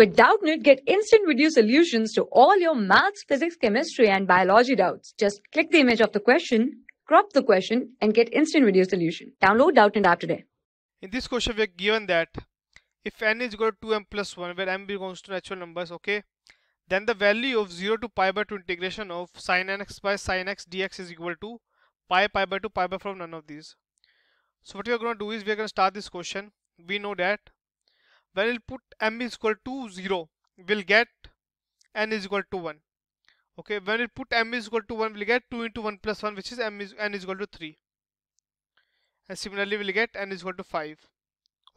With Doubtnit, get instant video solutions to all your maths, physics, chemistry, and biology doubts. Just click the image of the question, crop the question, and get instant video solution. Download Doubtnit app today. In this question, we are given that if n is equal to 2m plus 1, where m belongs to natural numbers, okay, then the value of 0 to pi by 2 integration of sine nx by sine x dx is equal to pi pi by 2 pi by from none of these. So what we are going to do is we are going to start this question. We know that when we'll put m is equal to 0 we'll get n is equal to 1 okay when we put m is equal to 1 we'll get 2 into 1 plus 1 which is m is n is equal to 3 and similarly we'll get n is equal to 5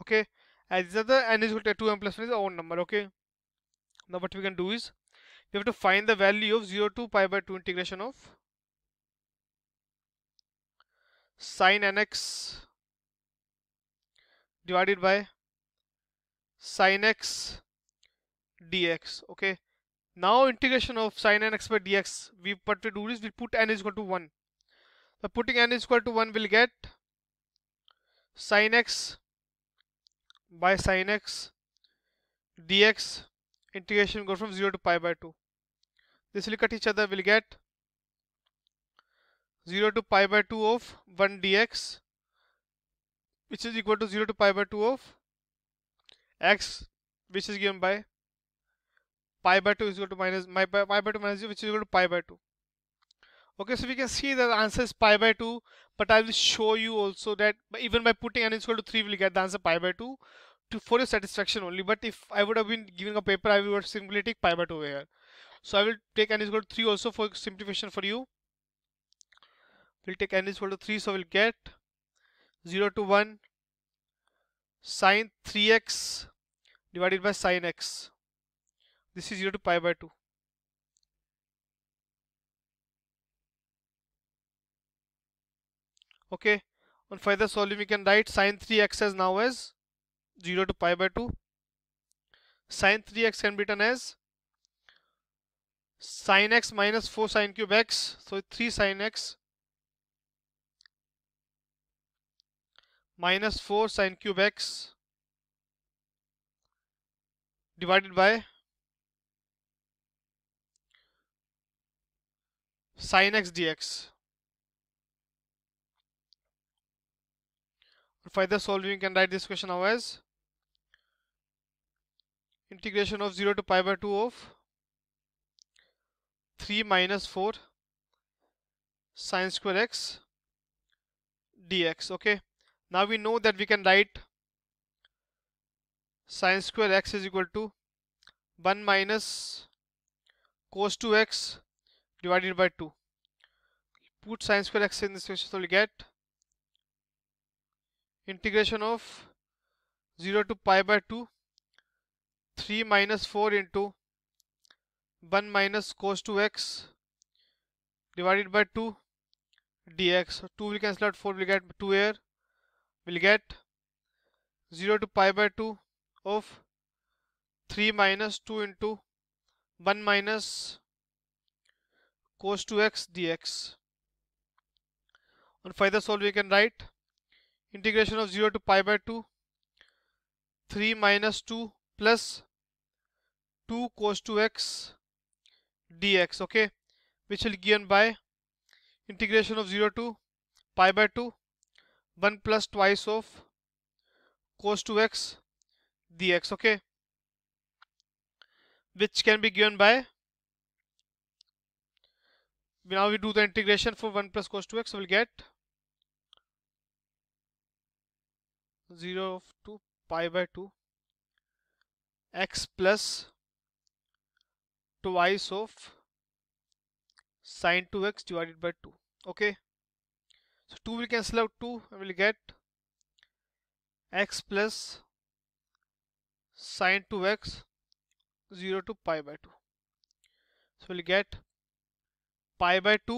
okay as the other n is equal to 2m plus 1 is odd number okay now what we can do is we have to find the value of 0 to pi by 2 integration of sine nx divided by Sin x dx okay now integration of sin nx by dx we what we do is we put n is equal to 1 by putting n is equal to 1 will get sin x by sin x dx integration go from 0 to pi by 2 this will cut each other we'll get 0 to pi by 2 of 1 dx which is equal to 0 to pi by 2 of x which is given by pi by 2 is equal to minus my pi, pi by 2 minus 0 which is equal to pi by 2 okay so we can see that the answer is pi by 2 but i will show you also that even by putting n is equal to 3 we'll get the answer pi by 2 to for your satisfaction only but if i would have been giving a paper i would simply take pi by 2 here so i will take n is equal to 3 also for simplification for you we'll take n is equal to 3 so we'll get 0 to 1 sine 3x divided by sine x. This is 0 to pi by 2. Okay, on further solving we can write sine 3x as now as 0 to pi by 2. Sine 3x can be written as sine x minus 4 sine cube x. So 3 sine x minus 4 sine cube x divided by sine x dx. Further solving, you can write this question now as integration of 0 to pi by 2 of 3 minus 4 sine square x dx. Okay. Now we know that we can write sin square x is equal to 1 minus cos 2x divided by 2. Put sin square x in this equation, so we get integration of 0 to pi by 2 3 minus 4 into 1 minus cos 2x divided by 2 dx. So 2 will cancel out 4 will get 2 here. We'll get 0 to pi by 2 of 3 minus 2 into 1 minus cos 2x dx. On further solve we can write integration of 0 to pi by 2 3 minus 2 plus 2 cos 2x dx okay which will given by integration of 0 to pi by 2 1 plus twice of cos 2x dx okay which can be given by now we do the integration for 1 plus cos 2x we'll get 0 of 2 pi by 2 x plus twice of sine 2x divided by 2 okay so 2 will cancel out 2 and we'll get x plus sine 2x 0 to pi by 2. So we'll get pi by 2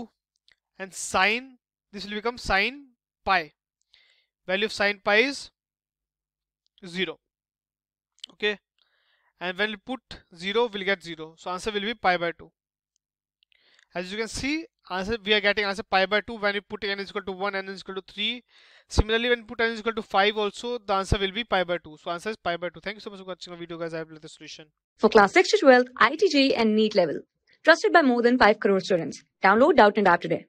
and sine this will become sine pi. Value of sine pi is 0. Okay. And when we put 0 we'll get 0. So answer will be pi by 2. As you can see answer we are getting answer pi by 2 when we put n is equal to 1 n is equal to 3 similarly when put n is equal to 5 also the answer will be pi by 2 so answer is pi by 2 thank you so much for watching our video guys i have the solution for class 6 to 12 itj and neat level trusted by more than 5 crore students download doubt and app today